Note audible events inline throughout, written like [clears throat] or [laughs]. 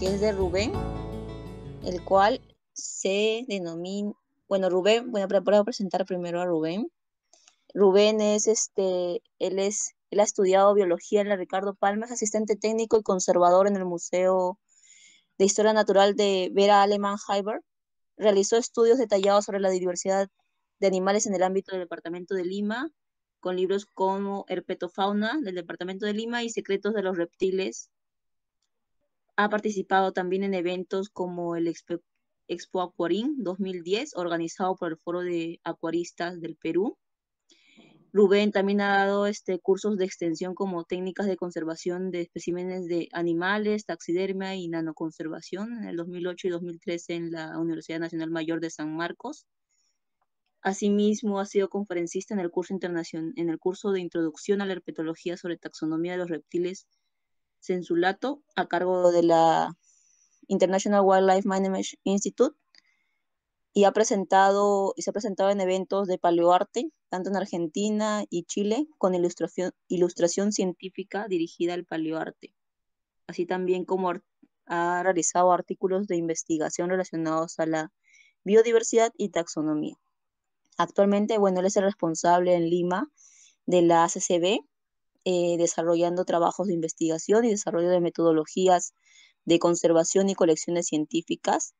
que es de Rubén, el cual se denomina, bueno, Rubén, bueno, voy a presentar primero a Rubén. Rubén es este, él es, él ha estudiado biología en la Ricardo Palma, es asistente técnico y conservador en el Museo de Historia Natural de Vera Alemán Heiber. Realizó estudios detallados sobre la diversidad de animales en el ámbito del Departamento de Lima, con libros como Herpetofauna del Departamento de Lima y Secretos de los Reptiles ha participado también en eventos como el Expo, Expo 2010, organizado por el Foro de Acuaristas del Perú. Rubén también ha dado este, cursos de extensión como técnicas de conservación de especímenes de animales, taxidermia y nanoconservación en el 2008 y 2013 en la Universidad Nacional Mayor de San Marcos. Asimismo, ha sido conferencista en el curso, internacional, en el curso de Introducción a la Herpetología sobre Taxonomía de los Reptiles Censulato a cargo de la International Wildlife Management Institute y ha presentado y se ha presentado en eventos de paleoarte tanto en Argentina y Chile con ilustración, ilustración científica dirigida al paleoarte, así también como ha realizado artículos de investigación relacionados a la biodiversidad y taxonomía. Actualmente, bueno, él es el responsable en Lima de la ACCB eh, desarrollando trabajos de investigación y desarrollo de metodologías de conservación y colecciones científicas,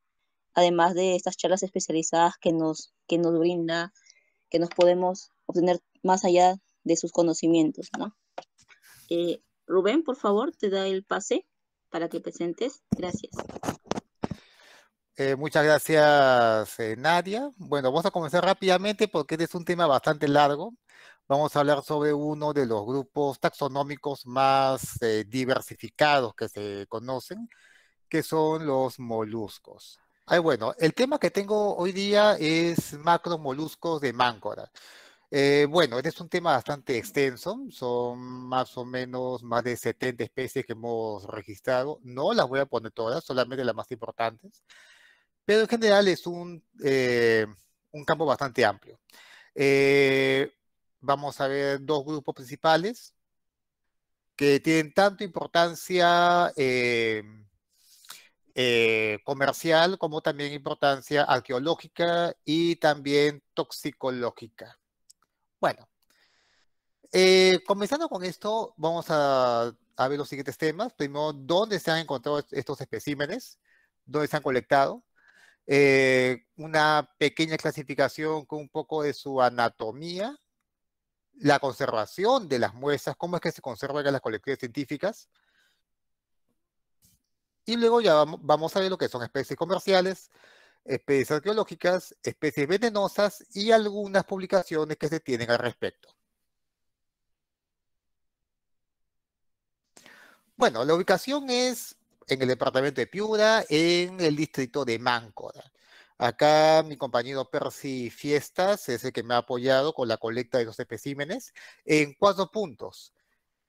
además de estas charlas especializadas que nos, que nos brinda, que nos podemos obtener más allá de sus conocimientos. ¿no? Eh, Rubén, por favor, te da el pase para que presentes. Gracias. Eh, muchas gracias, Nadia. Bueno, vamos a comenzar rápidamente porque este es un tema bastante largo vamos a hablar sobre uno de los grupos taxonómicos más eh, diversificados que se conocen, que son los moluscos. bueno, el tema que tengo hoy día es macromoluscos de máncora. Eh, bueno, es un tema bastante extenso, son más o menos más de 70 especies que hemos registrado. No las voy a poner todas, solamente las más importantes, pero en general es un, eh, un campo bastante amplio vamos a ver dos grupos principales que tienen tanto importancia eh, eh, comercial como también importancia arqueológica y también toxicológica. Bueno, eh, comenzando con esto, vamos a, ver los siguientes temas. Primero, ¿dónde se han encontrado estos especímenes? ¿Dónde se han colectado? una pequeña clasificación con un poco de su anatomía, la conservación de las muestras, cómo es que se conservan las colecciones científicas. Y luego ya vamos a ver lo que son especies comerciales, especies arqueológicas, especies venenosas y algunas publicaciones que se tienen al respecto. Bueno, la ubicación es en el departamento de Piura, en el distrito de Máncora. Acá mi compañero Percy Fiestas es el que me ha apoyado con la colecta de los especímenes en cuatro puntos.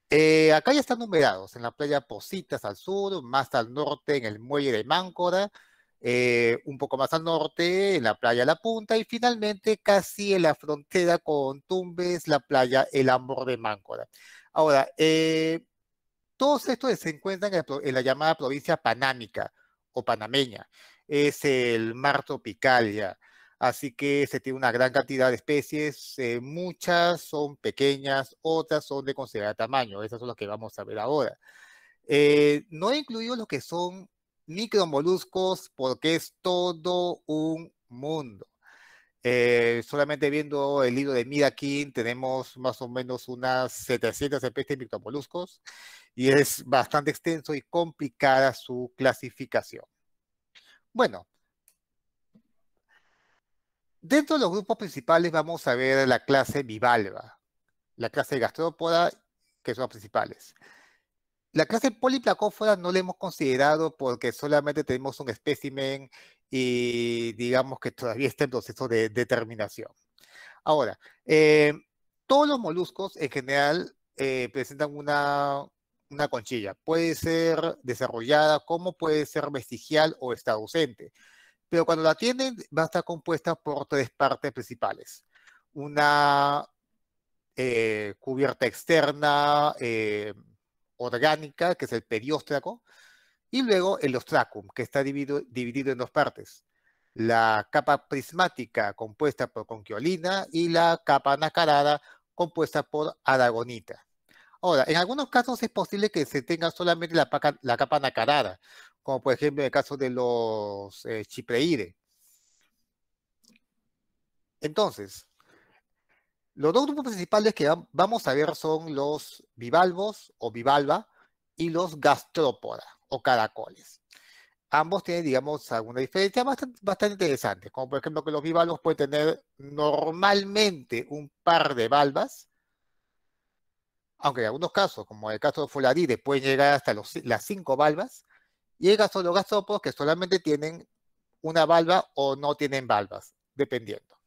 Eh, acá ya están numerados, en la playa Positas al sur, más al norte en el muelle de Máncora, eh, un poco más al norte en la playa La Punta y finalmente casi en la frontera con Tumbes, la playa El Amor de Máncora. Ahora, eh, todos estos se encuentran en la, en la llamada provincia panámica o panameña es el mar tropical ya, Así que se tiene una gran cantidad de especies, eh, muchas son pequeñas, otras son de considerable tamaño, esas son las que vamos a ver ahora. Eh, no he incluido lo que son micromoluscos porque es todo un mundo. Eh, solamente viendo el libro de Mirakin tenemos más o menos unas 700 especies de micromoluscos y es bastante extenso y complicada su clasificación. Bueno, dentro de los grupos principales vamos a ver la clase bivalva, la clase gastrópoda, que son las principales. La clase poliplacófora no la hemos considerado porque solamente tenemos un espécimen y digamos que todavía está en proceso de determinación. Ahora, eh, todos los moluscos en general eh, presentan una una conchilla. Puede ser desarrollada como puede ser vestigial o está ausente. Pero cuando la tienen, va a estar compuesta por tres partes principales. Una eh, cubierta externa eh, orgánica, que es el perióstraco, y luego el ostracum, que está dividido, dividido en dos partes. La capa prismática, compuesta por conquiolina, y la capa nacarada, compuesta por aragonita. Ahora, en algunos casos es posible que se tenga solamente la, capa nacarada, como por ejemplo en el caso de los eh, Entonces, los dos grupos principales que vamos a ver son los bivalvos o bivalva y los gastrópoda o caracoles. Ambos tienen, digamos, alguna diferencia bastante, bastante interesante, como por ejemplo que los bivalvos pueden tener normalmente un par de valvas aunque en algunos casos, como el caso de Fularide, pueden llegar hasta las cinco valvas, y solo los que solamente tienen una valva o no tienen valvas, dependiendo.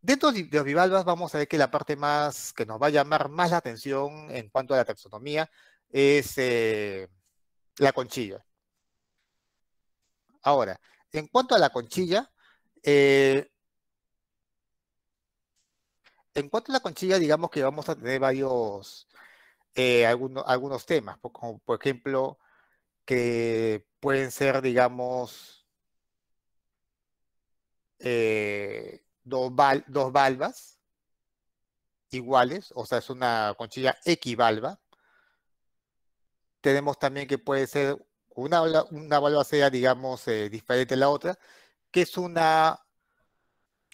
Dentro de los bivalvas vamos a ver que la parte más que nos va a llamar más la atención en cuanto a la taxonomía es eh, la conchilla. Ahora, en cuanto a la conchilla, eh, en cuanto a la conchilla, digamos que vamos a tener varios, eh, algunos, algunos temas, como por ejemplo, que pueden ser, digamos, eh, dos, valvas iguales, o sea, es una conchilla equivalva. Tenemos también que puede ser una, una valva sea, digamos, eh, diferente a la otra, que es una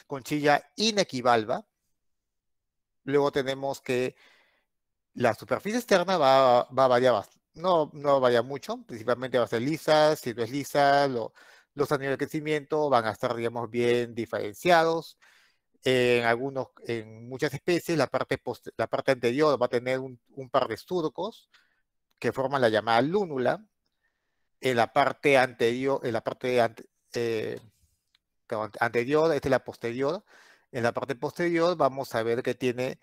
conchilla inequivalva. Luego tenemos que la superficie externa va, va a variar, no, no vaya mucho, principalmente va a ser lisa, si no es lisa, los anillos de crecimiento van a estar, digamos, bien diferenciados. En, algunos, en muchas especies, la parte, la parte anterior va a tener un, par de surcos que forman la llamada lúnula. En la parte anterior, en la parte eh, anterior, esta es la posterior, en la parte posterior vamos a ver que tiene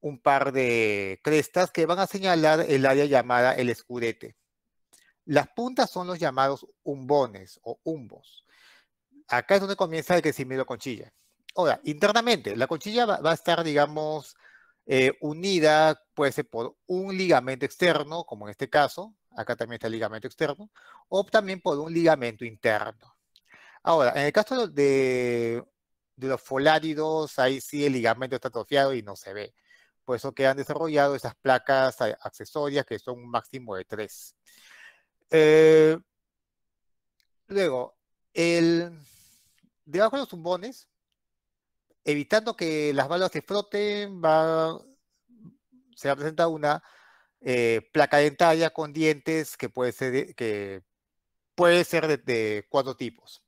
un par de crestas que van a señalar el área llamada el escudete. Las puntas son los llamados umbones o umbos. Acá es donde comienza el crecimiento conchilla. Ahora, internamente, la conchilla va, a estar, digamos, eh, unida, puede ser por un ligamento externo, como en este caso, acá también está el ligamento externo, o también por un ligamento interno. Ahora, en el caso de de los foláridos, ahí sí el ligamento está atrofiado y no se ve. Por eso que han desarrollado esas placas eh, accesorias que son un máximo de tres. Eh, luego, el, debajo de los tumbones, evitando que las balas se froten, se va presenta una eh, placa dentaria con dientes que puede ser, que puede ser de cuatro tipos.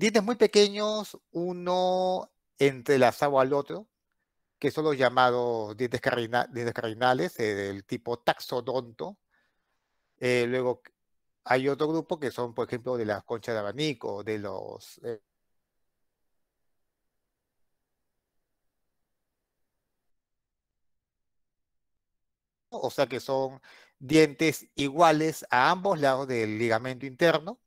Dientes muy pequeños, uno entrelazado al otro, que son los llamados dientes, dientes carinales, eh, del tipo taxodonto. Eh, luego hay otro grupo que son, por ejemplo, de las conchas de abanico, de los... Eh, o sea que son dientes iguales a ambos lados del ligamento interno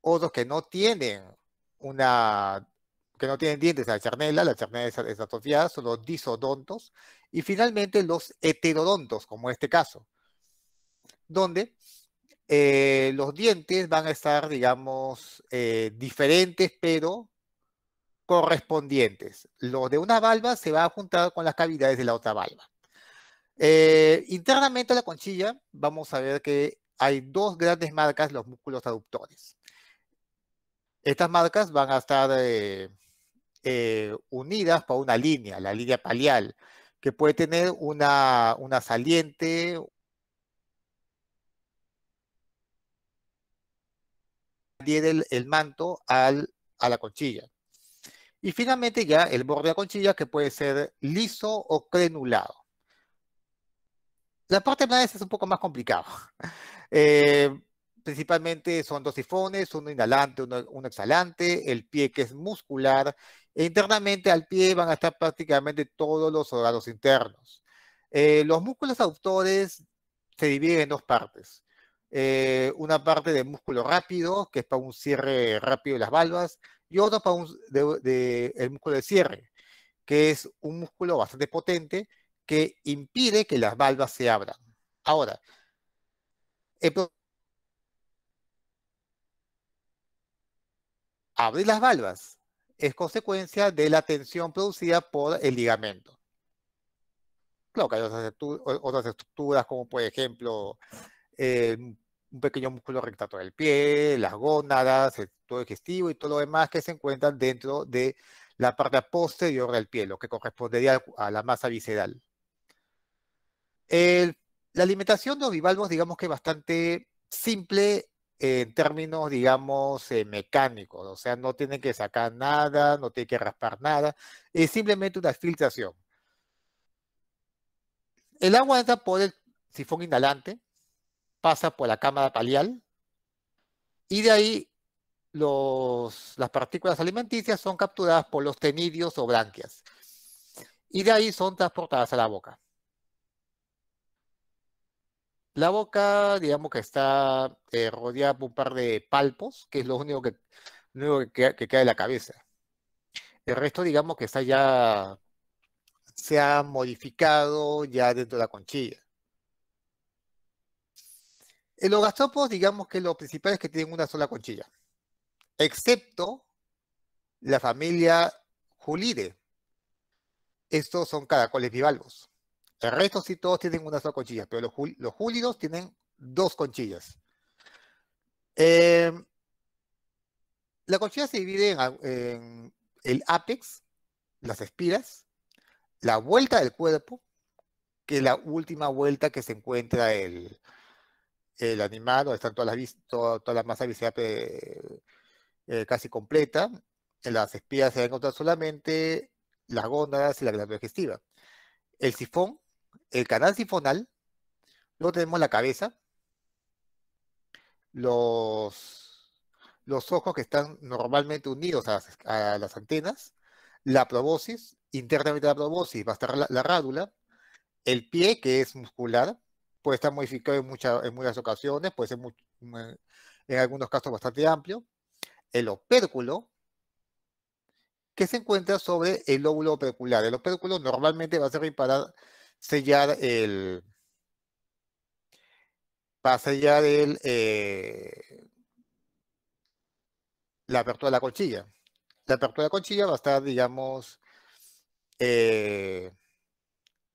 otros que no tienen una que no tienen dientes a la charnela, la charnela es, son los disodontos, y finalmente los heterodontos, como en este caso, donde eh, los dientes van a estar, digamos, eh, diferentes, pero correspondientes. Lo de una valva se va a juntar con las cavidades de la otra valva. Eh, internamente a la conchilla vamos a ver que hay dos grandes marcas, los músculos aductores estas marcas van a estar eh, eh, unidas por una línea, la línea palial, que puede tener una, saliente, el, el manto a la conchilla. Y finalmente ya el borde de la conchilla que puede ser liso o crenulado. La parte plana es un poco más complicado. [laughs] Eh, principalmente son dos sifones, uno inhalante, uno, exhalante, el pie que es muscular, e internamente al pie van a estar prácticamente todos los órganos internos. Eh, los músculos aductores se dividen en dos partes. Eh, una parte de músculo rápido, que es para un cierre rápido de las valvas, y otra para el músculo de cierre, que es un músculo bastante potente que impide que las valvas se abran. Ahora, el Abre las valvas es consecuencia de la tensión producida por el ligamento. Claro que hay otras estructuras, como por ejemplo eh, un pequeño músculo rectato del pie, las gónadas, el todo digestivo y todo lo demás que se encuentran dentro de la parte posterior del pie, lo que correspondería a la masa visceral. la alimentación de los bivalvos, digamos que es bastante simple en términos, digamos, eh, mecánicos. O sea, no tienen que sacar nada, no tienen que raspar nada. Es simplemente una filtración. El agua entra por el sifón inhalante, pasa por la cámara palial y de ahí los, las partículas alimenticias son capturadas por los tenidios o branquias. Y de ahí son transportadas a la boca. La boca, digamos que está eh, rodeada por un par de palpos, que es lo único que, queda de la cabeza. El resto, digamos que está ya, se ha modificado ya dentro de la conchilla. En los gastropos, digamos que lo principal es que tienen una sola conchilla, excepto la familia Julide. Estos son caracoles bivalvos. El resto sí todos tienen una sola conchilla, pero los, júlidos tienen dos conchillas. Em, la conchilla se divide en, el apex, las espiras, la vuelta del cuerpo, que es la última vuelta que se encuentra el, animal, donde están todas las, toda, la masa casi completa. En las espiras se encuentran solamente las gónadas y la glándula digestiva. El sifón, el canal sifonal, luego tenemos la cabeza, los, los ojos que están normalmente unidos a, las antenas, la probosis, internamente la probosis, va a estar la, rádula, el pie que es muscular, puede estar modificado en, muchas en muchas ocasiones, puede ser en algunos casos bastante amplio, el opérculo, que se encuentra sobre el lóbulo opercular. El opérculo normalmente va a ser sellar el, para sellar el, eh, la apertura de la colchilla. La apertura de la colchilla va a estar, digamos, eh,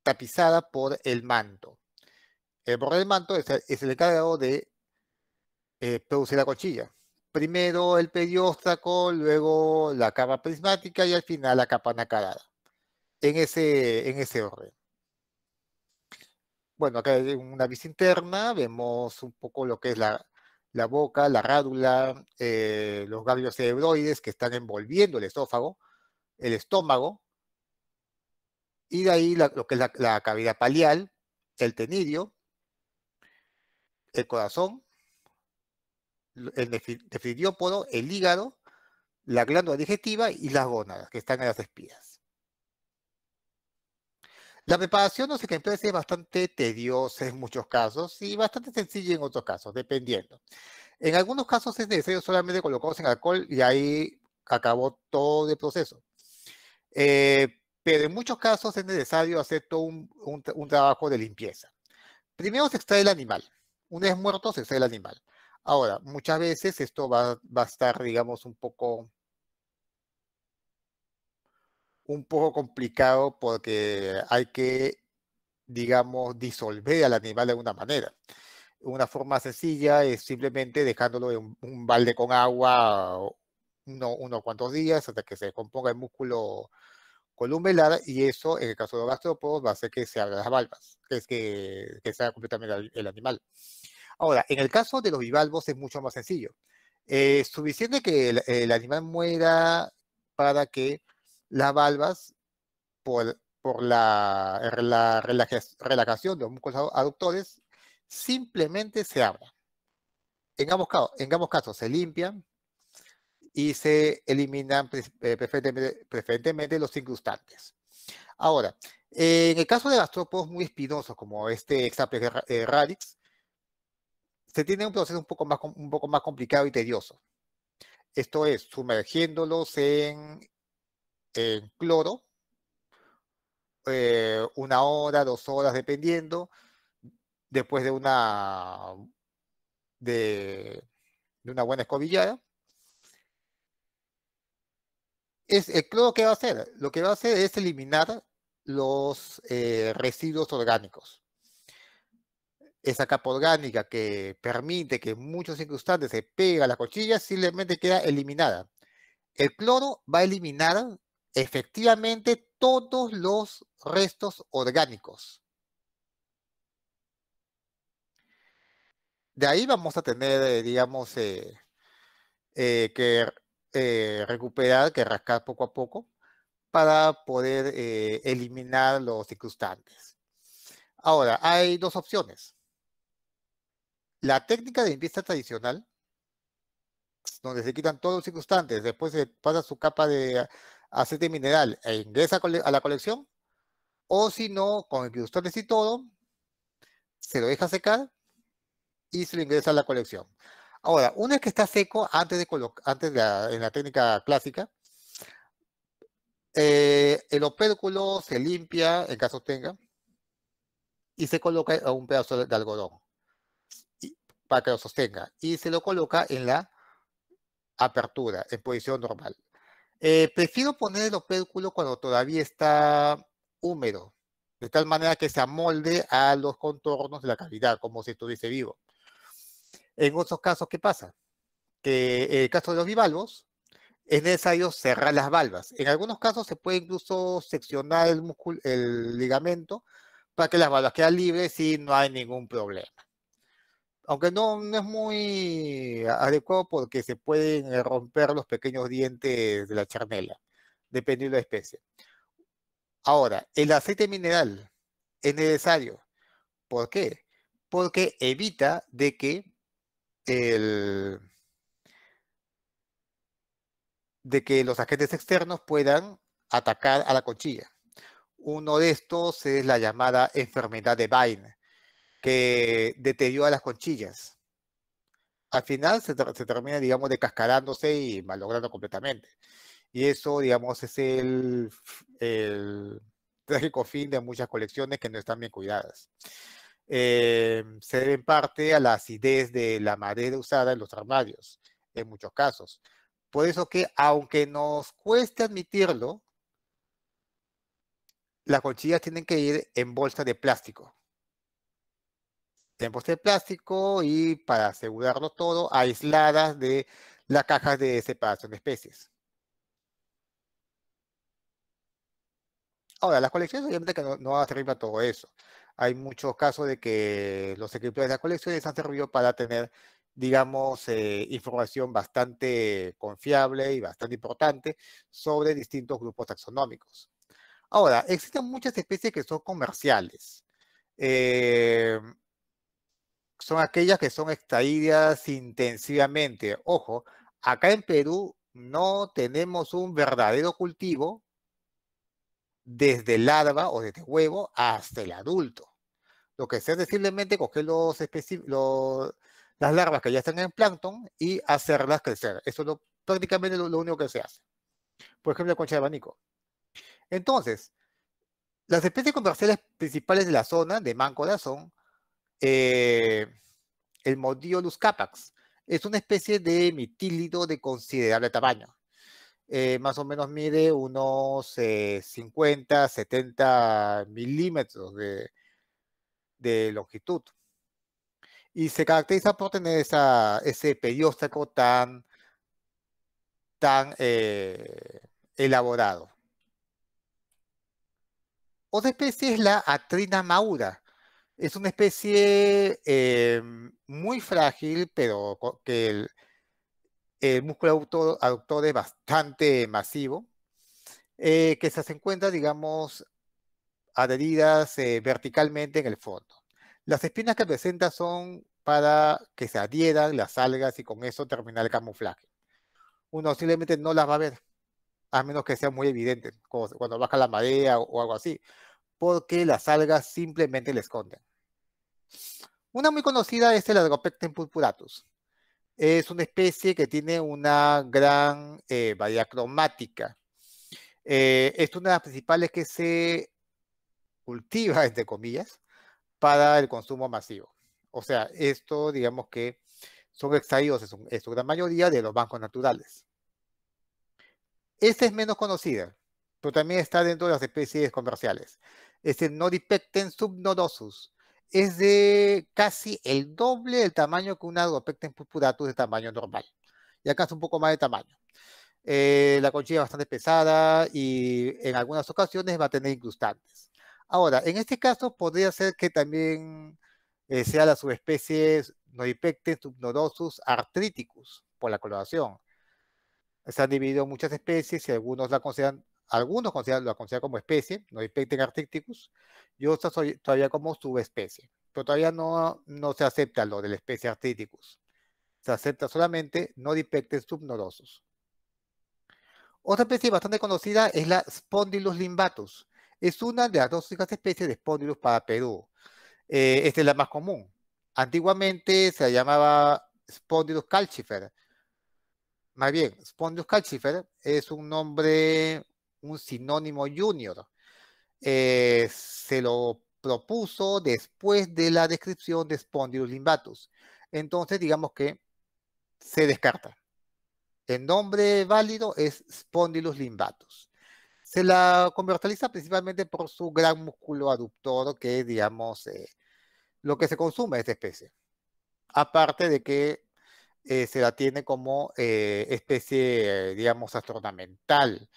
tapizada por el manto. Eh, el borde del manto es el, encargado de producir la colchilla. Primero el perióstaco luego la capa prismática y al final la capa nacarada. En ese, en ese orden bueno, acá hay una vista interna, vemos un poco lo que es la, boca, la rádula, eh, los gabios cerebroides que están envolviendo el esófago, el estómago, y de ahí lo que es la, cavidad palial, el tenidio, el corazón, el nefridiópodo, el hígado, la glándula digestiva y las gónadas que están en las espías. La preparación no sé qué empresa es bastante tediosa en muchos casos y bastante sencilla en otros casos, dependiendo. En algunos casos es necesario solamente colocarlos en alcohol y ahí acabó todo el proceso. Eh, pero en muchos casos es necesario hacer todo un, trabajo de limpieza. Primero se extrae el animal. Una vez muerto, se extrae el animal. Ahora, muchas veces esto va, va, a estar, digamos, un poco un poco complicado porque hay que, digamos, disolver al animal de alguna manera. Una forma sencilla es simplemente dejándolo en un balde con agua uno, unos cuantos días hasta que se descomponga el músculo columelar y eso, en el caso de los gastrópodos, va a hacer que se abran las valvas, que es que, que sea completamente el animal. Ahora, en el caso de los bivalvos es mucho más sencillo. Es eh, suficiente que el, animal muera para que las valvas por, por la, la relajación de los músculos aductores simplemente se abren. En ambos, casos, en ambos casos se limpian y se eliminan eh, preferentemente, preferentemente los incrustantes. Ahora, en el caso de gastrópodos muy espinosos como este Exaplex eh, radix, se tiene un proceso un poco, más, un poco más complicado y tedioso. Esto es, sumergiéndolos en en cloro, eh, una hora, dos horas, dependiendo, después de una, de, una buena escobillada. Es, el cloro qué va a hacer, lo que va a hacer es eliminar los eh, residuos orgánicos. Esa capa orgánica que permite que muchos incrustantes se peguen a la cochilla simplemente queda eliminada. El cloro va a eliminar efectivamente todos los restos orgánicos. De ahí vamos a tener, eh, digamos, eh, eh, que recuperar, que rascar poco a poco para poder eliminar los incrustantes. Ahora, hay dos opciones. La técnica de limpieza tradicional, donde se quitan todos los incrustantes, después se pasa su capa de aceite mineral e ingresa a la colección, o si no, con el cristal y todo, se lo deja secar y se lo ingresa a la colección. Ahora, una vez que está seco, antes de antes de la, en la técnica clásica, eh, el opérculo se limpia, en caso tenga, y se coloca un pedazo de algodón para que lo sostenga. Y se lo coloca en la apertura, en posición normal. Eh, prefiero poner el opérculo cuando todavía está húmedo, de tal manera que se amolde a los contornos de la cavidad, como si estuviese vivo. En otros casos, ¿qué pasa? Que en el caso de los bivalvos, es necesario cerrar las valvas. En algunos casos se puede incluso seccionar el, el ligamento para que las valvas queden libres y no hay ningún problema aunque no, no es muy adecuado porque se pueden eh, romper los pequeños dientes de la charnela, dependiendo de la especie. Ahora, el aceite mineral es necesario. ¿Por qué? Porque evita de que el, de que los agentes externos puedan atacar a la cochilla. Uno de estos es la llamada enfermedad de Vine, que a las conchillas. Al final se, termina, digamos, descascarándose y malogrando completamente. Y eso, digamos, es el, trágico fin de muchas colecciones que no están bien cuidadas. Eh, se debe en parte a la acidez de la madera usada en los armarios, en muchos casos. Por eso que, aunque nos cueste admitirlo, las conchillas tienen que ir en bolsa de plástico tiempos de plástico y para asegurarlo todo, aisladas de las cajas de separación de especies. Ahora, las colecciones obviamente que no, no van a servir para todo eso. Hay muchos casos de que los escritores de las colecciones han servido para tener, digamos, eh, información bastante confiable y bastante importante sobre distintos grupos taxonómicos. Ahora, existen muchas especies que son comerciales. Eh, son aquellas que son extraídas intensivamente. Ojo, acá en Perú no tenemos un verdadero cultivo desde larva o desde huevo hasta el adulto. Lo que se hace es simplemente coger los, los las larvas que ya están en plancton y hacerlas crecer. Eso es lo, prácticamente lo, único que se hace. Por ejemplo, la concha de abanico. Entonces, las especies comerciales principales de la zona de Máncora son eh, el Modiolus capax. Es una especie de mitílido de considerable tamaño. Eh, más o menos mide unos 50, eh, 70 milímetros de, longitud. Y se caracteriza por tener ese periódico tan, tan elaborado. Otra especie es la Atrina maura, es una especie eh, muy frágil, pero que el, músculo autor, aductor es bastante masivo, eh, que se encuentra, digamos, adheridas eh, verticalmente en el fondo. Las espinas que presenta son para que se adhieran las algas y con eso terminar el camuflaje. Uno simplemente no las va a ver, a menos que sea muy evidente, cuando baja la marea o algo así porque las algas simplemente le esconden. Una muy conocida es el Argopecten purpuratus. Es una especie que tiene una gran eh, variedad cromática. Eh, es una de las principales que se cultiva, [laughs] entre comillas, para el consumo masivo. O sea, esto, digamos que son extraídos en su, gran mayoría de los bancos naturales. Esta es menos conocida, pero también está dentro de las especies comerciales es el Nodipecten subnodosus. Es de casi el doble del tamaño que un Adopecten purpuratus de tamaño normal. Y alcanza un poco más de tamaño. Eh, la conchilla es bastante pesada y en algunas ocasiones va a tener incrustantes. Ahora, en este caso podría ser que también eh, sea la subespecie Nodipecten subnodosus artriticus por la coloración. Se han dividido muchas especies y algunos la consideran algunos lo consideran como especie, no dispecten articticus, y otros todavía como subespecie. Pero todavía no, no se acepta lo de la especie articticus. Se acepta solamente no Nodipecten subnorosos. Otra especie bastante conocida es la Spondylus limbatus. Es una de las dos especies de Spondylus para Perú. Eh, esta es la más común. Antiguamente se la llamaba Spondylus calcifer. Más bien, Spondylus calcifer es un nombre un sinónimo junior. Eh, se lo propuso después de la descripción de Spondylus limbatus. Entonces, digamos que se descarta. El nombre válido es Spondylus limbatus. Se la comercializa principalmente por su gran músculo aductor, que digamos, eh, lo que se consume de esta especie. Aparte de que eh, se la tiene como especie, digamos, ...astronamental...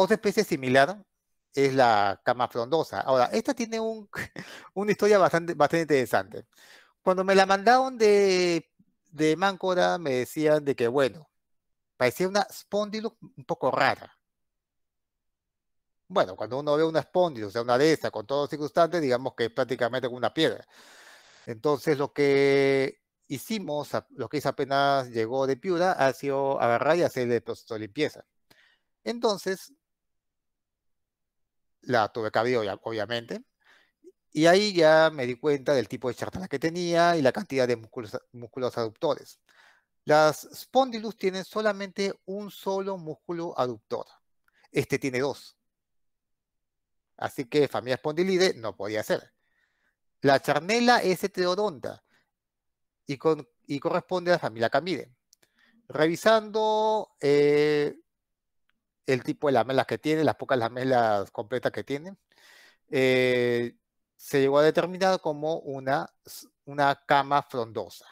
Otra especie similar es la cama frondosa. Ahora, esta tiene un, [laughs] una historia bastante, bastante interesante. Cuando me la mandaron de, de Máncora, me decían de que, bueno, parecía una spondylus un poco rara. Bueno, cuando uno ve una spondylus, o sea, una de esa con todos los circunstantes, digamos que es prácticamente como una piedra. Entonces, lo que hicimos, lo que es apenas llegó de Piura, ha sido agarrar y hacerle el proceso de limpieza. Entonces, la tuve cabido obviamente. Y ahí ya me di cuenta del tipo de charnela que tenía y la cantidad de músculos, músculos aductores. Las spondylus tienen solamente un solo músculo aductor. Este tiene dos. Así que familia spondylide no podía ser. La charnela es heterodonta y, con, corresponde a la familia camide. Revisando eh, el tipo de lamelas que tiene, las pocas lamelas completas que tiene, eh, se llegó a determinar como una, una cama frondosa.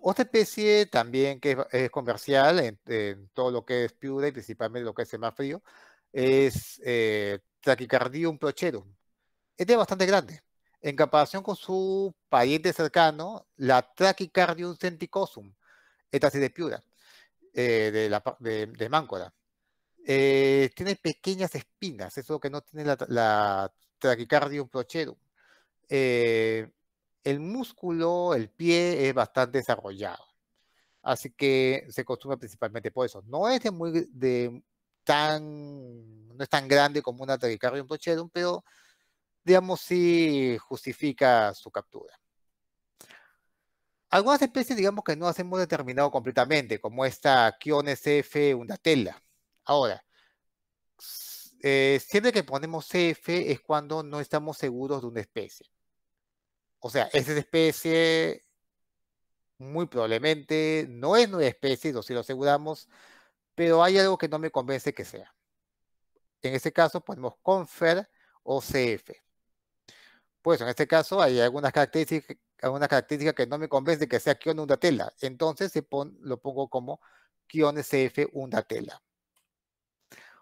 Otra especie también que es, comercial en, todo lo que es Piura y principalmente lo que es más frío es eh, Trachicardium procherum. Este es bastante grande. En comparación con su pariente cercano, la Trachycardium centicosum, esta de Piura. Eh, de, la, Máncora. Eh, tiene pequeñas espinas, eso que no tiene la, la traquicardium procherum. Eh, el músculo, el pie es bastante desarrollado. Así que se costuma principalmente por eso. No es de muy de tan no es tan grande como una traquicardium procherum, pero digamos sí justifica su captura. Algunas especies, digamos que no las hemos determinado completamente, como esta Kion, una undatella. Ahora, eh, siempre que ponemos CF es cuando no estamos seguros de una especie. O sea, esa especie muy probablemente no es nueva especie, o si lo aseguramos, pero hay algo que no me convence que sea. En este caso ponemos confer o CF. Pues en este caso hay algunas características una característica que no me convence de que sea Kion Undatela. Entonces se lo pongo como Kion cf Undatela.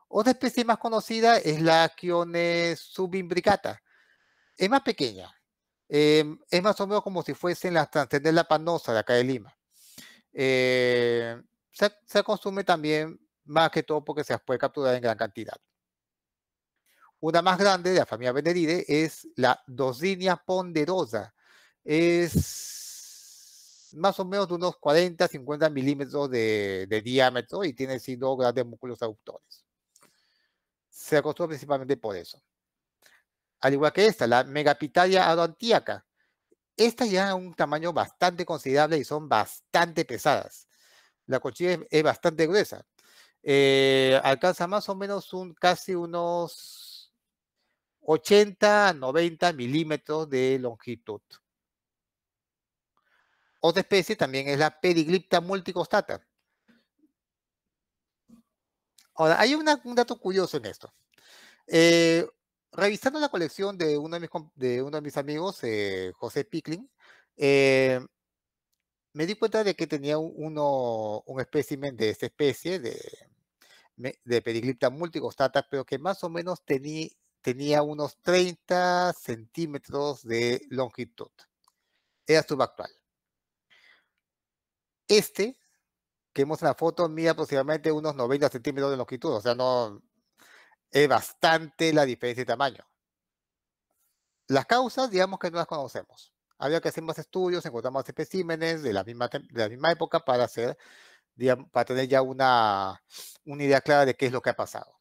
Otra especie más conocida es la Quiones subimbricata. Es más pequeña. Em, es más o menos como si fuesen las la panosa de acá de Lima. Eh, se, consume también más que todo porque se puede capturar en gran cantidad. Una más grande de la familia Veneride es la Dosinia ponderosa, es más o menos de unos 40, 50 milímetros de, diámetro y tiene sí grandes músculos aductores. Se acostumbra principalmente por eso. Al igual que esta, la megapitalia aroantíaca. Esta ya un tamaño bastante considerable y son bastante pesadas. La cochilla es, bastante gruesa. Eh, alcanza más o menos un, casi unos 80 90 milímetros de longitud. Otra especie también es la Periglipta multicostata. Ahora, hay un dato curioso en esto. Eh, revisando la colección de uno de mis, amigos, eh, José Pickling, eh, me di cuenta de que tenía uno, un espécimen de esta especie, de, de Periglipta multicostata, pero que más o menos tenía unos 30 centímetros de longitud. Era subactual este, que en la foto, mide aproximadamente unos 90 centímetros de longitud, o sea, no es bastante la diferencia de tamaño. Las causas, digamos que no las conocemos. Había que hacer más estudios, encontrar más especímenes de la misma, de la misma época para hacer, para tener ya una, una idea clara de qué es lo que ha pasado.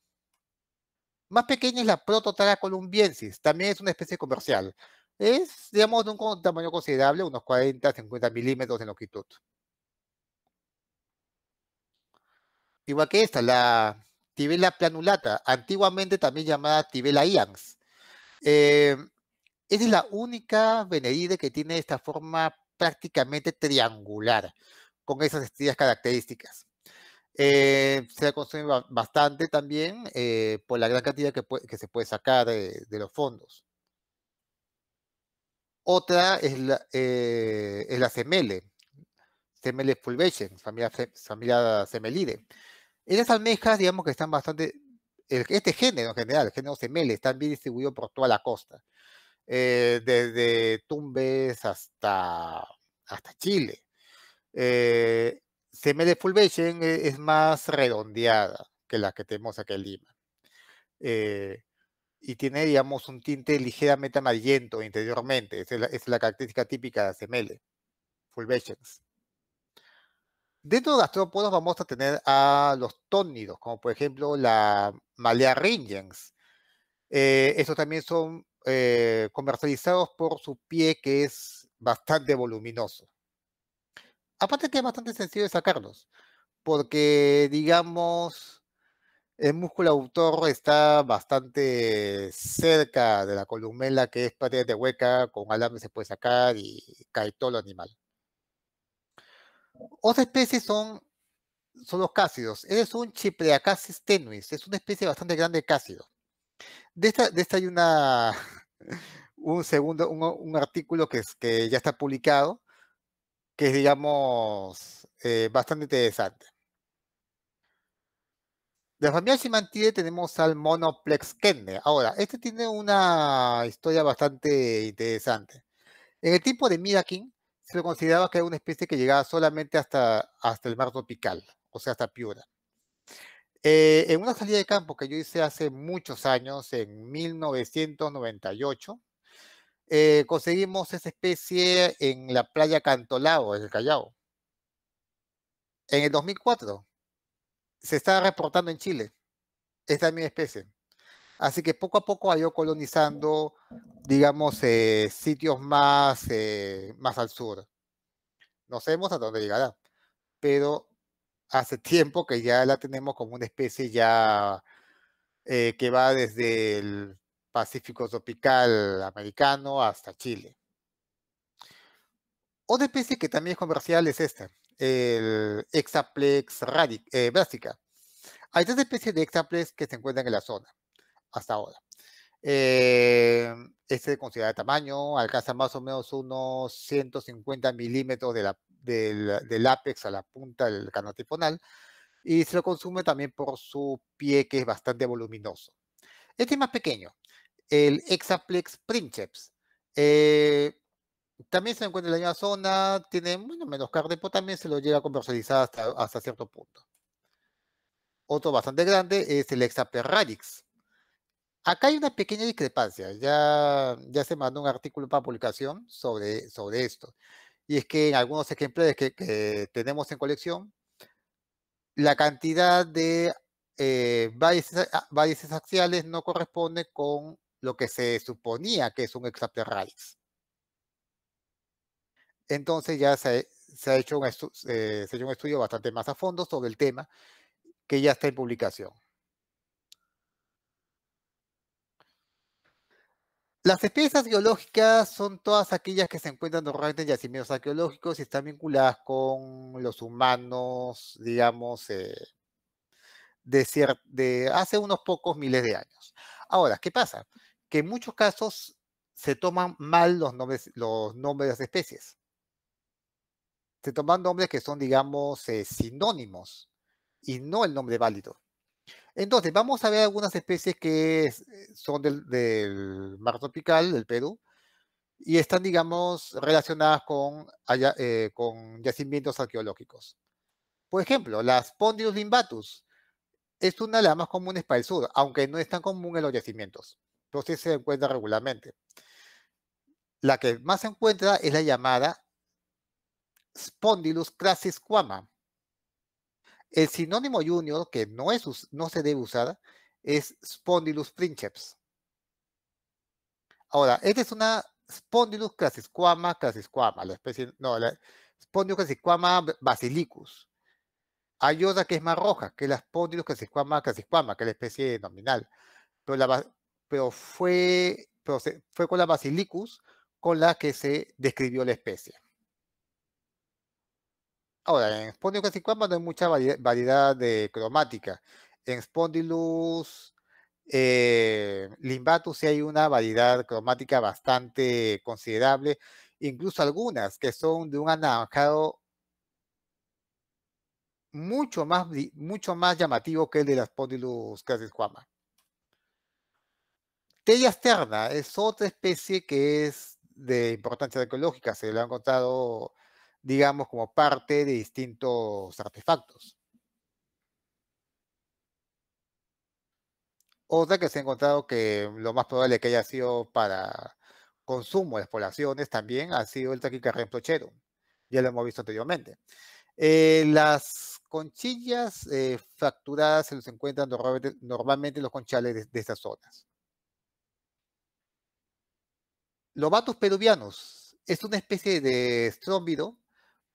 Más pequeña es la Prototara columbiensis, también es una especie comercial. Es, digamos, de un tamaño considerable, unos 40, 50 milímetros de longitud. igual que esta, la Tibela planulata, antiguamente también llamada Tibela ians. Eh, es la única veneride que tiene esta forma prácticamente triangular, con esas estrellas características. Eh, se la consume bastante también eh, por la gran cantidad que, se puede sacar de, los fondos. Otra es la, eh, la semele, semele fulvescens, familia, familia semelide. En las almejas, digamos que están bastante, este género en general, el género semele, están bien distribuidos por toda la costa, eh, desde Tumbes hasta, hasta Chile. Eh, semele e, es más redondeada que la que tenemos aquí en Lima. Eh, y tiene, digamos, un tinte ligeramente amarillento interiormente. es la, característica típica de Semele, Fulvescens. Dentro de los gastrópodos vamos a tener a los tónidos, como por ejemplo la Malea ringens. Eh, estos también son eh, comercializados por su pie que es bastante voluminoso. Aparte que es bastante sencillo sacarlos, porque digamos, el músculo autor está bastante cerca de la columela que es parte de hueca, con alambre se puede sacar y cae todo el animal. Otra especie son, son los cácidos. es un Chipreacasis tenuis. Es una especie bastante grande de cácido. De esta, hay una, [laughs] un segundo, un, artículo que, que ya está publicado, que es, digamos, eh, bastante interesante. De la familia Chimantide tenemos al Monoplex Kenne. Ahora, este tiene una historia bastante interesante. En el tiempo de Mirakin, se consideraba que era una especie que llegaba solamente hasta, hasta el mar tropical, o sea, hasta Piura. Eh, en una salida de campo que yo hice hace muchos años, en 1998, eh, conseguimos esa especie en la playa Cantolao, en el Callao. En el 2004 se estaba reportando en Chile esta misma especie. Así que poco a poco ha ido colonizando, digamos, eh, sitios más, eh, más al sur. No sabemos a dónde llegará, pero hace tiempo que ya la tenemos como una especie ya eh, que va desde el Pacífico tropical americano hasta Chile. Otra especie que también es comercial es esta, el Hexaplex brásica. Hay tres especies de Hexaplex que se encuentran en la zona hasta ahora. Eh, este considera tamaño, alcanza más o menos unos 150 milímetros de del, del, apex a la punta del canal y se lo consume también por su pie que es bastante voluminoso. Este es más pequeño, el Hexaplex Princeps. Eh, también se encuentra en la misma zona, tiene menos carne, pero también se lo lleva a comercializar hasta, cierto punto. Otro bastante grande es el Hexaperradix. Radix. Acá hay una pequeña discrepancia. Ya, ya se mandó un artículo para publicación sobre, sobre esto. Y es que en algunos ejemplares que, tenemos en colección, la cantidad de eh, ah, axiales no corresponde con lo que se suponía que es un raíz. Entonces ya se, ha hecho eh, se ha hecho un estudio bastante más a fondo sobre el tema que ya está en publicación. Las especies biológicas son todas aquellas que se encuentran normalmente en yacimientos arqueológicos y están vinculadas con los humanos, digamos, eh, de, hace unos pocos miles de años. Ahora, ¿qué pasa? Que en muchos casos se toman mal los nombres, los nombres de las especies. Se toman nombres que son, digamos, eh, sinónimos y no el nombre válido. Entonces, vamos a ver algunas especies que eh, son del, mar tropical, del Perú, y están, digamos, relacionadas con, eh, con yacimientos arqueológicos. Por ejemplo, la Spondylus limbatus es una de las más comunes para el sur, aunque no es tan común en los yacimientos, Entonces, se encuentra regularmente. La que más se encuentra es la llamada Spondylus crassisquama. El sinónimo junior, que no, se debe usar, es Spondylus princeps. Ahora, esta es una Spondylus crassisquama, crassisquama, la especie, no, la Spondylus crassisquama basilicus. Hay otra que es más roja, que es la Spondylus crassisquama, crassisquama, que es la especie nominal. Pero, fue con la basilicus con la que se describió la especie. Ahora, en Spondylus Casicuama no hay mucha variedad de cromática. En Spondylus eh, limbatus sí hay una variedad cromática bastante considerable, incluso algunas que son de un anaranjado mucho más, mucho más llamativo que el de las Spondylus crassicularis. Tella externa es otra especie que es de importancia ecológica Se lo ha encontrado digamos, como parte de distintos artefactos. Otra que se ha encontrado que lo más probable que haya sido para consumo de las poblaciones también ha sido el taquicarrén en Ya lo hemos visto anteriormente. Eh, las conchillas eh, fracturadas se los encuentran normalmente, los conchales de, estas zonas. Los peruvianus es una especie de estrómbido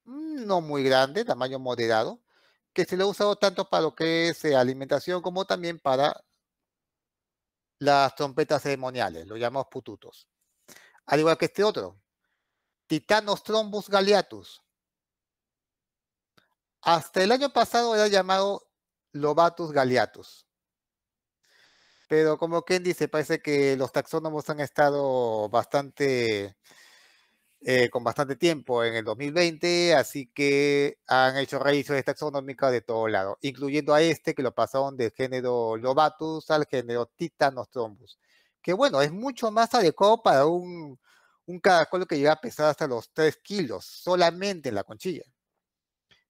Mm, no muy grande, tamaño moderado, que se le ha usado tanto para lo que es eh, alimentación como también para las trompetas ceremoniales, lo llamamos pututos. Al igual que este otro, Titanos Trombus Galeatus. Hasta el año pasado era llamado Lobatus Galeatus. Pero como quien dice, parece que los taxónomos han estado bastante eh, con bastante tiempo en el 2020, así que han hecho revisiones taxonómicas de todo lado, incluyendo a este que lo pasaron del género Lobatus al género Titanostrombus. que bueno, es mucho más adecuado para un, un caracol que llega a pesar hasta los 3 kilos, solamente en la conchilla.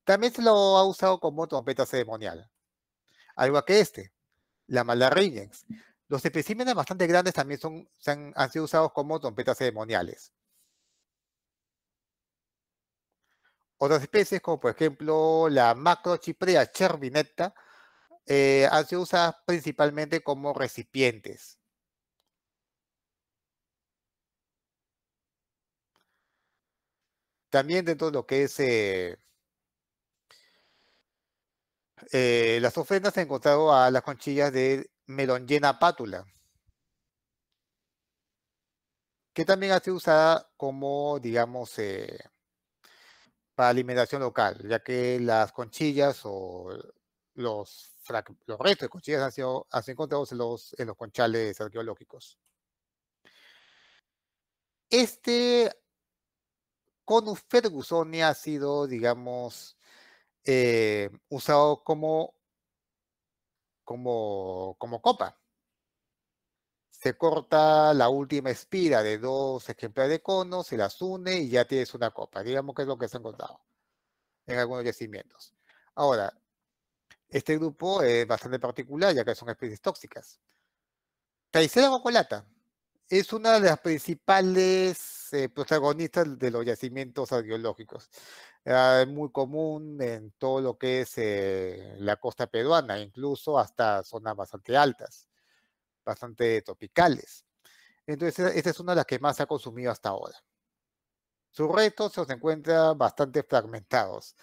También se lo ha usado como trompeta ceremonial, algo que este, la Malarrigens. Los especímenes bastante grandes también son, han sido usados como trompetas ceremoniales. Otras especies, como por ejemplo la macrochiprea chervinetta, eh, han sido usadas principalmente como recipientes. También dentro de lo que es eh, eh, las ofrendas se han encontrado a las conchillas de melongena pátula, que también ha sido usada como, digamos, para alimentación local, ya que las conchillas o los, restos de conchillas han sido, encontrados en los, en los conchales arqueológicos. Este conus fergusoni ha sido, digamos, eh, usado como, como, como copa se corta la última espira de dos ejemplares de cono, se las une y ya tienes una copa. Digamos que es lo que se ha encontrado en algunos yacimientos. Ahora, este grupo es bastante particular ya que son especies tóxicas. Traicera cocolata es una de las principales eh, protagonistas de los yacimientos arqueológicos. Ah, es muy común en todo lo que es eh, la costa peruana, incluso hasta zonas bastante altas bastante tropicales. Entonces, esta es una de las que más se ha consumido hasta ahora. Sus restos se encuentran encuentra bastante fragmentados.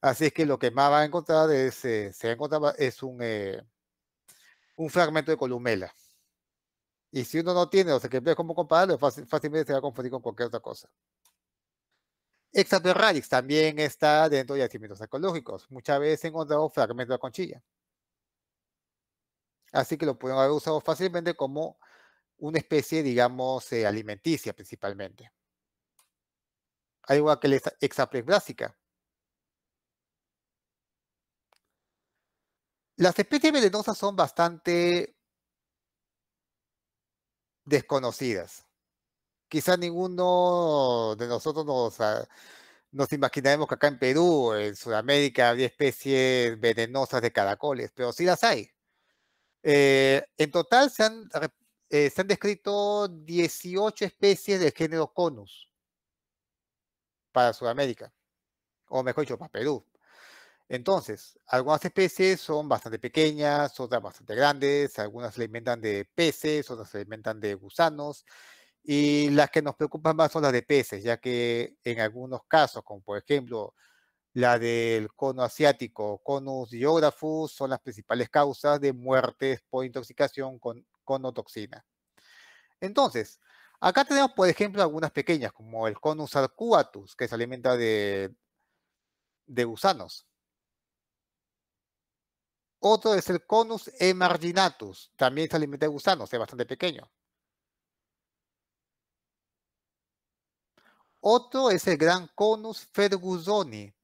Así es que lo que más va a encontrar es, eh, se es un, eh, un fragmento de columela. Y si uno no tiene los ejemplares como compararlo, fácilmente se va a confundir con cualquier otra cosa. radix también está dentro de yacimientos arqueológicos. Muchas veces encontrado fragmentos de conchilla. Así que lo pueden haber usado fácilmente como una especie, digamos, eh, alimenticia principalmente. Al igual que la básica. Las especies venenosas son bastante desconocidas. Quizás ninguno de nosotros nos, ah, nos imaginaremos que acá en Perú, en Sudamérica, había especies venenosas de caracoles, pero sí las hay. Eh, en total se han, eh, se han, descrito 18 especies del género conus para Sudamérica, o mejor dicho, para Perú. Entonces, algunas especies son bastante pequeñas, otras bastante grandes, algunas se alimentan de peces, otras se alimentan de gusanos, y las que nos preocupan más son las de peces, ya que en algunos casos, como por ejemplo la del cono asiático, conus geographus, son las principales causas de muertes por intoxicación con conotoxina. Entonces, acá tenemos, por ejemplo, algunas pequeñas, como el conus arcuatus, que se alimenta de, de gusanos. Otro es el conus emarginatus, también se alimenta de gusanos, es bastante pequeño. Otro es el gran conus fergusoni,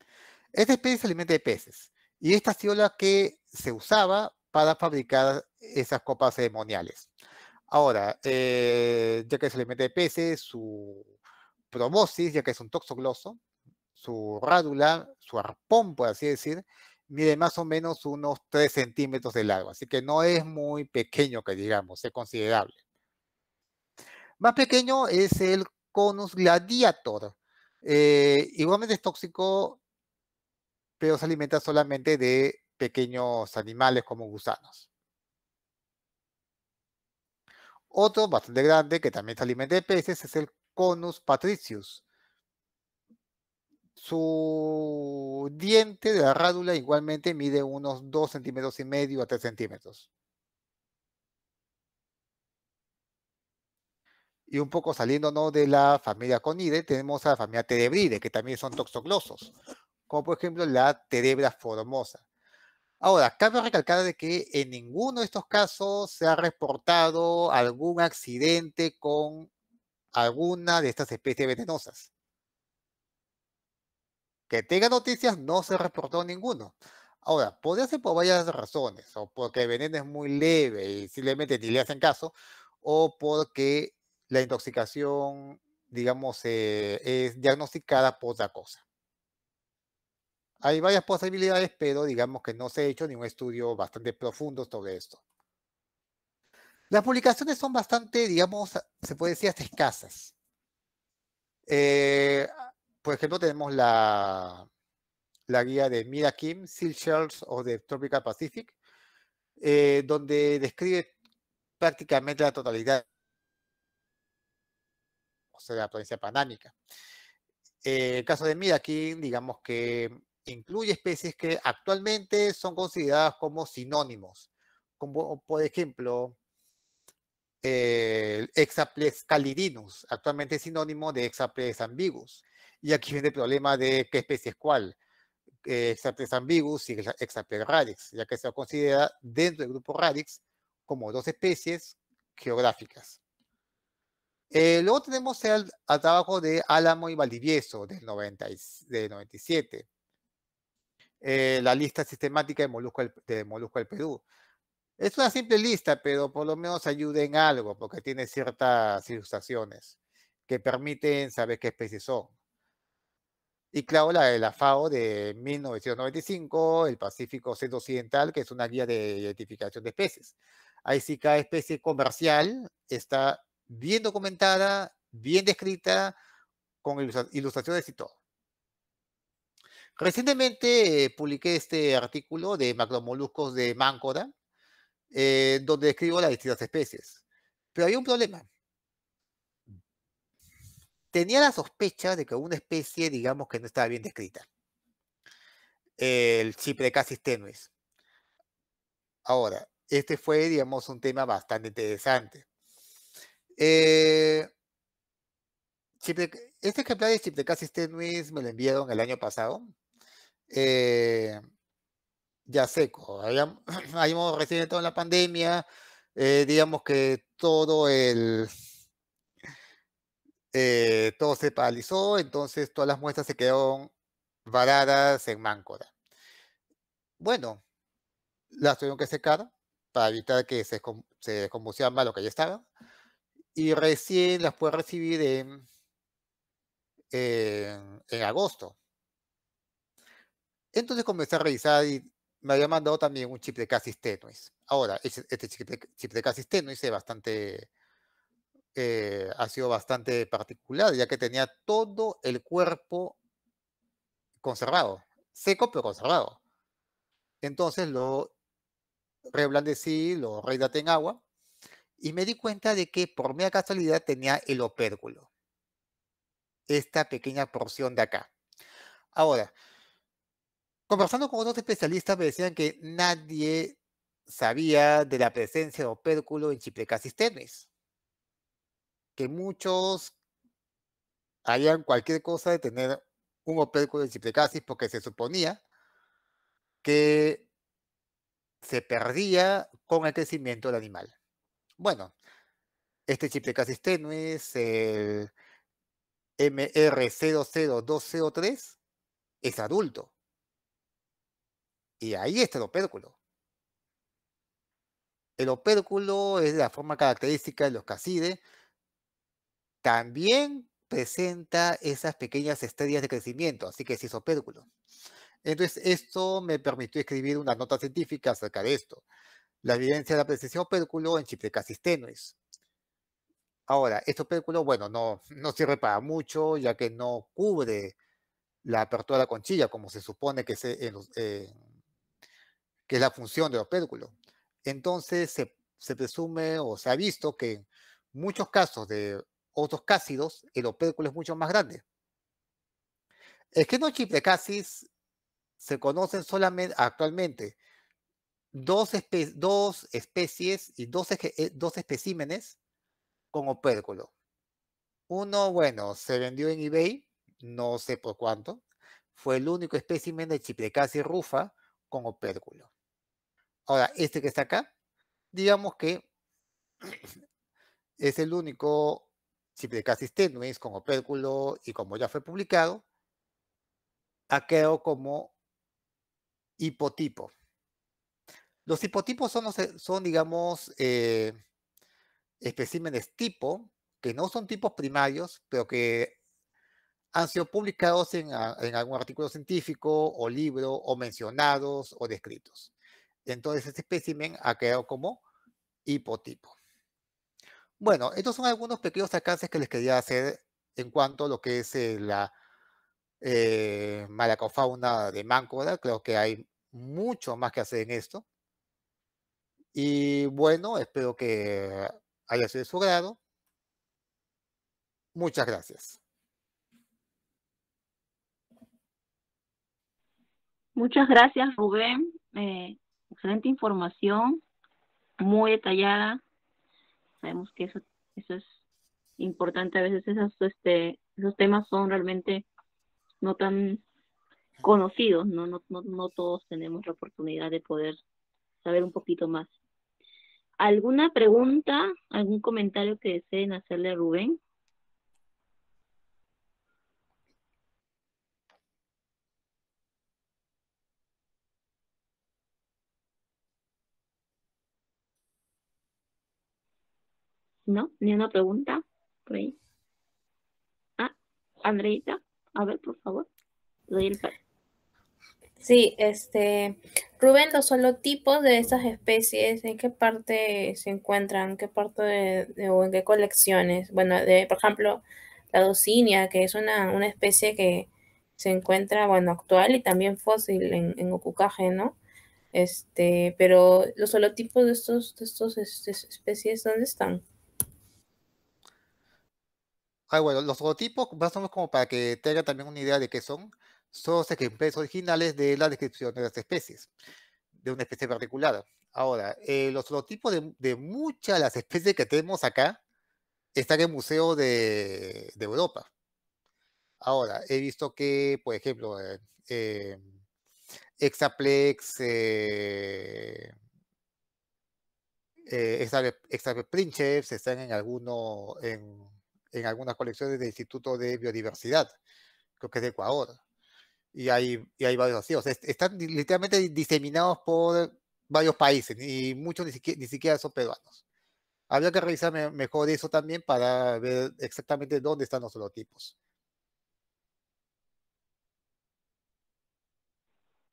esta especie se alimenta de peces y esta ha sido la que se usaba para fabricar esas copas ceremoniales. Ahora, eh, ya que se alimenta de peces, su promosis, ya que es un toxogloso, su rádula, su arpón, por así decir, mide más o menos unos 3 centímetros de largo, así que no es muy pequeño que digamos, es considerable. Más pequeño es el conus gladiator. Eh, igualmente es tóxico pero se alimenta solamente de pequeños animales como gusanos. Otro bastante grande que también se alimenta de peces es el Conus patricius. Su diente de la rádula igualmente mide unos 2 centímetros y medio a 3 centímetros. Y un poco saliéndonos de la familia Conide, tenemos a la familia Terebridae, que también son toxoglosos como por ejemplo la terebra formosa. Ahora, cabe recalcar de que en ninguno de estos casos se ha reportado algún accidente con alguna de estas especies venenosas. Que tenga noticias, no se reportó ninguno. Ahora, podría ser por varias razones, o porque el veneno es muy leve y simplemente ni le hacen caso, o porque la intoxicación, digamos, eh, es diagnosticada por otra cosa. Hay varias posibilidades, pero digamos que no se ha hecho ningún estudio bastante profundo sobre esto. Las publicaciones son bastante, digamos, se puede decir hasta escasas. Eh, por ejemplo, tenemos la, la guía de Mira Kim, Seal Shells o de Tropical Pacific, eh, donde describe prácticamente la totalidad o sea, de la provincia panámica. En eh, el caso de Mira Kim, digamos que incluye especies que actualmente son consideradas como sinónimos, como por ejemplo el Hexaplex calidinus, actualmente sinónimo de exaples ambigus. Y aquí viene el problema de qué especie es cuál, eh, Hexaplex ambigus y Hexaplex radix, ya que se considera dentro del grupo radix como dos especies geográficas. Eh, luego tenemos el trabajo de Álamo y Valdivieso del, 90, del 97, eh, la lista sistemática de Molusco, de Molusco del Perú. Es una simple lista, pero por lo menos ayuda en algo, porque tiene ciertas ilustraciones que permiten saber qué especies son. Y claro, la de la FAO de 1995, el Pacífico Occidental, que es una guía de identificación de especies. Ahí sí cada especie comercial está bien documentada, bien descrita, con ilustraciones y todo. Recientemente eh, publiqué este artículo de macromoluscos de Máncora, eh, donde describo las distintas especies. Pero hay un problema. Mm. Tenía la sospecha de que una especie, digamos, que no estaba bien descrita. El Chiprecasis tenuis. Ahora, este fue, digamos, un tema bastante interesante. Eh, este ejemplar de Chiprecasis tenuis me lo enviaron el año pasado, eh, ya seco. Habíamos, [clears throat] recién entrado la pandemia, eh, digamos que todo el... Eh, todo se paralizó, entonces todas las muestras se quedaron varadas en Máncora. Bueno, las tuvieron que secar para evitar que se, se más lo que ya estaba. Y recién las pude recibir en agosto. Entonces comencé a revisar y me había mandado también un chip de casis tenuis. Ahora, este chip de, chip es bastante, eh, ha sido bastante particular, ya que tenía todo el cuerpo conservado, seco pero conservado. Entonces lo reblandecí, lo rehidraté en agua y me di cuenta de que por mera casualidad tenía el opérculo. Esta pequeña porción de acá. Ahora, Conversando con otros especialistas me decían que nadie sabía de la presencia de opérculo en Chiplecasis tenues. Que muchos harían cualquier cosa de tener un opérculo en Chiplecasis porque se suponía que se perdía con el crecimiento del animal. Bueno, este Chiplecasis tenues, el MR00203, es adulto y ahí está el opérculo. El opérculo es la forma característica de los casides. También presenta esas pequeñas estrellas de crecimiento, así que sí es opérculo. Entonces, esto me permitió escribir una nota científica acerca de esto. La evidencia de la presencia de opérculo en chiplecasis tenues. Ahora, este opérculo, bueno, no, no sirve para mucho, ya que no cubre la apertura de la conchilla, como se supone que se, en, que es la función del opérculo. Entonces se, presume o se ha visto que en muchos casos de otros cácidos, el opérculo es mucho más grande. Es que Esquenochiplecasis se conocen solamente actualmente dos, dos especies y dos, eh, especímenes con opérculo. Uno, bueno, se vendió en eBay, no sé por cuánto. Fue el único espécimen de chiprecasis rufa con opérculo. Ahora, este que está acá, digamos que [clears throat] es el único no tenuis con opérculo y como ya fue publicado, ha quedado como hipotipo. Los hipotipos son, son digamos, eh, especímenes tipo, que no son tipos primarios, pero que han sido publicados en, ah, en, algún artículo científico o libro o mencionados o descritos. Entonces este espécimen ha quedado como hipotipo. Bueno, estos son algunos pequeños alcances que les quería hacer en cuanto a lo que es eh, la maracofauna eh, malacofauna de Máncora. Creo que hay mucho más que hacer en esto. Y bueno, espero que haya sido de su grado. Muchas gracias. Muchas gracias, Rubén. Eh, excelente información, muy detallada. Sabemos que eso, es importante. A veces esos, este, temas son realmente no tan conocidos, ¿no? No, no, no todos tenemos la oportunidad de poder saber un poquito más. ¿Alguna pregunta, algún comentario que deseen hacerle a Rubén? ¿No? ¿Ni una pregunta por ahí? Ah, Andreita, a ver, por favor. Doy el sí, este, Rubén, los holotipos de estas especies, ¿en qué parte se encuentran? ¿En qué parte de, o en qué colecciones? Bueno, de, por ejemplo, la docinia, que es una, especie que se encuentra, bueno, actual y también fósil en, Ocucaje, ¿no? Este, pero los holotipos de estos, de estos este, especies, ¿dónde están? Ah, bueno, los logotipos, más o menos como para que tenga también una idea de qué son, son los originales de la descripción de las especies, de una especie particular. Ahora, eh, los logotipos de, muchas de las especies que tenemos acá están en museos de, de Europa. Ahora, he visto que, por ejemplo, Exaplex, eh, eh, eh Exaplex, Princeps están en algunos en, en algunas colecciones del Instituto de Biodiversidad, creo que es de Ecuador. Y hay, hay varios así. están literalmente diseminados por varios países y muchos ni siquiera, ni siquiera son peruanos. Habría que revisar mejor eso también para ver exactamente dónde están los holotipos.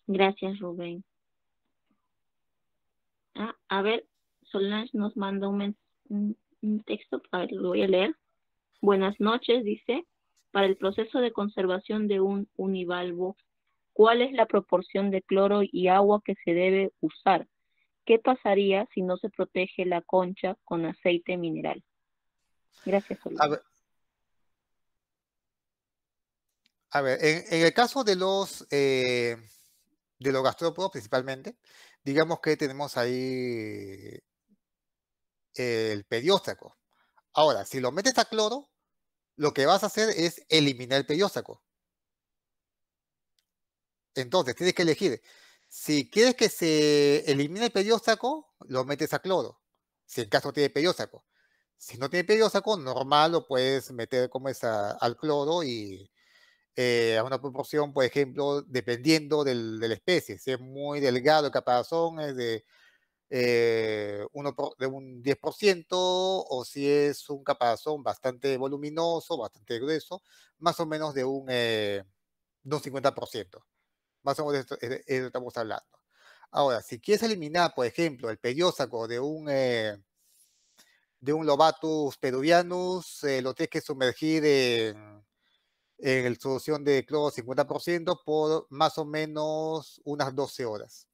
Gracias, Rubén. Ah, a ver, Solange nos manda un, un, texto, a ver, lo voy a leer. Buenas noches, dice. Para el proceso de conservación de un univalvo, ¿cuál es la proporción de cloro y agua que se debe usar? ¿Qué pasaría si no se protege la concha con aceite mineral? Gracias, a ver, a ver en, el caso de los, eh, de los gastrópodos principalmente, digamos que tenemos ahí eh, el pedióstaco. Ahora, si lo metes a cloro, lo que vas a hacer es eliminar el periódico. Entonces, tienes que elegir. Si quieres que se elimine el periódico, lo metes a cloro. Si en caso tiene periódico. Si no tiene periódico, normal lo puedes meter como es al cloro y eh, a una proporción, por ejemplo, dependiendo de la especie. Si es muy delgado el caparazón, es de eh, 10% o si es un caparazón bastante voluminoso, bastante grueso, más o menos de un, 50%. Eh, más o menos de esto, estamos hablando. Ahora, si quieres eliminar, por ejemplo, el pediósaco de un, eh, de un Lobatus peruvianus, eh, lo tienes que sumergir en, en solución de cloro 50% por más o menos unas 12 horas.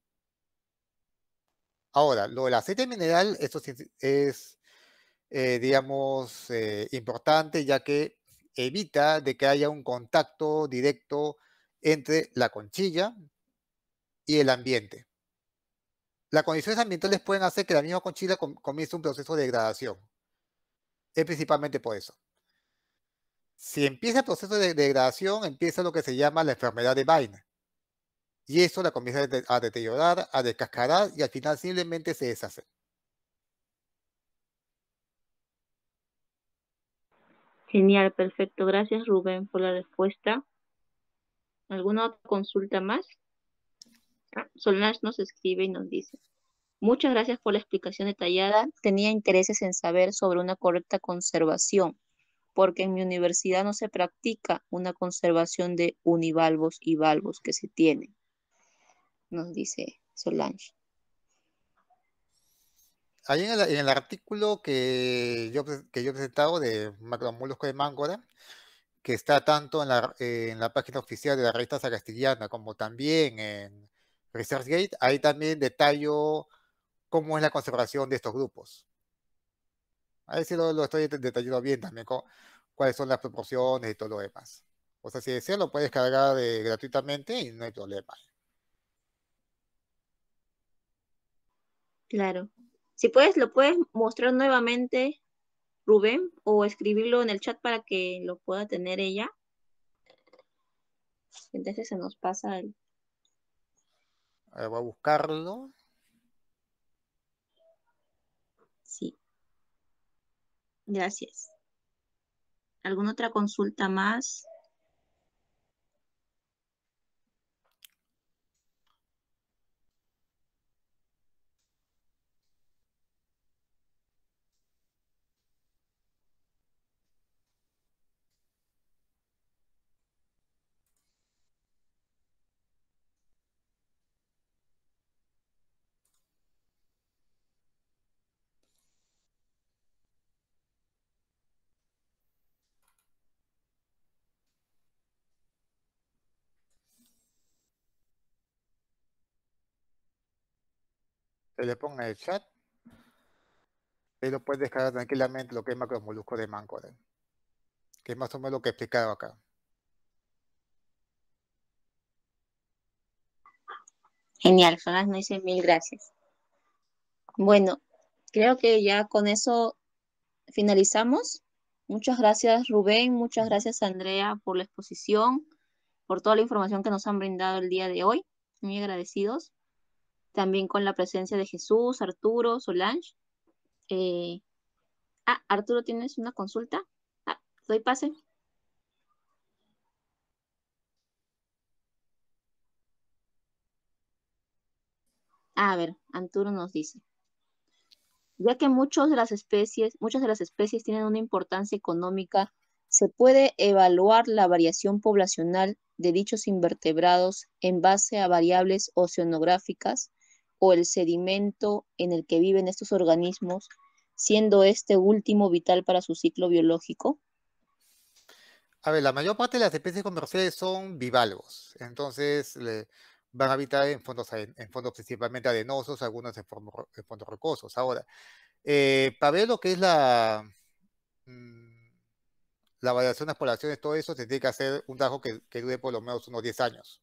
Ahora, lo del aceite mineral, esto es, eh, digamos, eh, importante ya que evita de que haya un contacto directo entre la conchilla y el ambiente. Las condiciones ambientales pueden hacer que la misma conchilla comience un proceso de degradación. Es principalmente por eso. Si empieza el proceso de degradación, empieza lo que se llama la enfermedad de Vaina. Y eso la comienza a deteriorar, a descascarar y al final simplemente se deshace. Genial, perfecto. Gracias Rubén por la respuesta. ¿Alguna otra consulta más? Ah, nos escribe y nos dice. Muchas gracias por la explicación detallada. Tenía intereses en saber sobre una correcta conservación, porque en mi universidad no se practica una conservación de univalvos y valvos que se tienen nos dice Solange. Ahí en el, artículo que yo, yo he presentado de Macromolusco de Mangora que está tanto en la, página oficial de la revista Sagastillana como también en ResearchGate, ahí también detallo cómo es la conservación de estos grupos. a ver lo, lo estoy detallando bien también, cuáles son las proporciones y todo lo demás. O sea, si desea lo puedes cargar eh, gratuitamente y no hay problema. Claro. Si puedes, lo puedes mostrar nuevamente, Rubén, o escribirlo en el chat para que lo pueda tener ella. Entonces se nos pasa el... voy a buscarlo. Sí. Gracias. ¿Alguna otra consulta más? le ponga en el chat. pero lo puedes descargar tranquilamente lo que es Macromolusco de manco ¿eh? Que es más o menos lo que he explicado acá. Genial, no mil gracias. Bueno, creo que ya con eso finalizamos. Muchas gracias Rubén, muchas gracias Andrea por la exposición, por toda la información que nos han brindado el día de hoy. Muy agradecidos también con la presencia de Jesús, Arturo, Solange. Eh, ah, Arturo, ¿tienes una consulta? Ah, doy pase. Ah, a ver, Arturo nos dice. Ya que muchos de las especies, muchas de las especies tienen una importancia económica, se puede evaluar la variación poblacional de dichos invertebrados en base a variables oceanográficas o el sedimento en el que viven estos organismos, siendo este último vital para su ciclo biológico? A ver, la mayor parte de las especies comerciales son bivalvos, entonces van a habitar en fondos, en fondos principalmente arenosos, algunos en, fondos rocosos. Ahora, eh, para ver lo que es la, mm, la variación de las poblaciones, todo eso, se tiene que hacer un trabajo que, que dure por lo menos unos 10 años.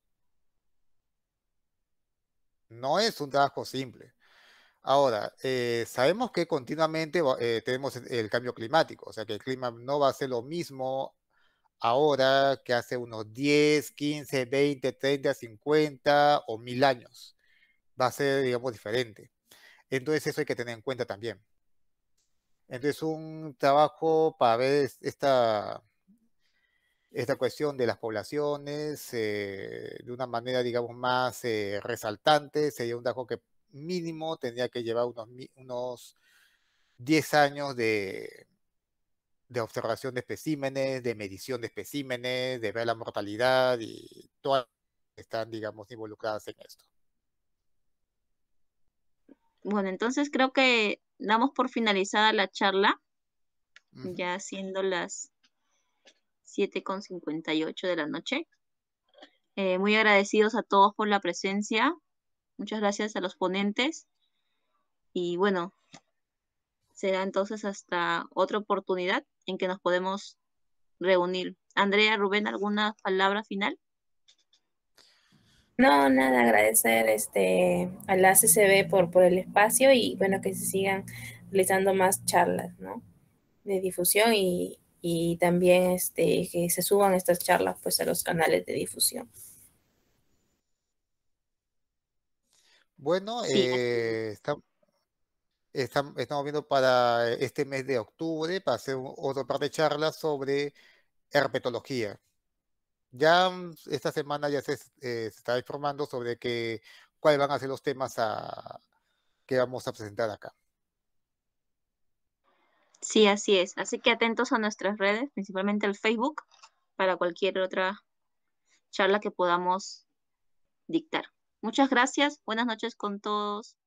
No es un trabajo simple. Ahora, eh, sabemos que continuamente eh, tenemos e, el cambio climático, o sea que el clima no va a ser lo mismo ahora que hace unos 10, 15, 20, 30, 50 o mil años. Va a ser, digamos, diferente. Entonces eso hay que tener en cuenta también. Entonces un trabajo para ver esta, esta cuestión de las poblaciones eh, de una manera, digamos, más eh, resaltante. Sería un Dajo que mínimo tendría que llevar unos, unos 10 años de, de observación de especímenes, de medición de especímenes, de ver la mortalidad y todas están, digamos, involucradas en esto. Bueno, entonces creo que damos por finalizada la charla, ya siendo las 7.58 de la noche. Eh, muy agradecidos a todos por la presencia. Muchas gracias a los ponentes. Y bueno, será entonces hasta otra oportunidad en que nos podemos reunir. Andrea, Rubén, ¿alguna palabra final? No, nada, agradecer este, a la CCB por, por el espacio y bueno, que se sigan realizando más charlas, ¿no? De difusión y, y también este, que se suban estas charlas pues, a los canales de difusión. Bueno, eh, estamos viendo para este mes de octubre para hacer otro par de charlas sobre herpetología. Ya mm, esta semana ya eh, se, está informando sobre que, cuáles van a ser los temas que vamos a presentar acá. Sí, así es. Así que atentos a nuestras redes, principalmente el Facebook, para cualquier otra charla que podamos dictar. Muchas gracias. Buenas noches con todos.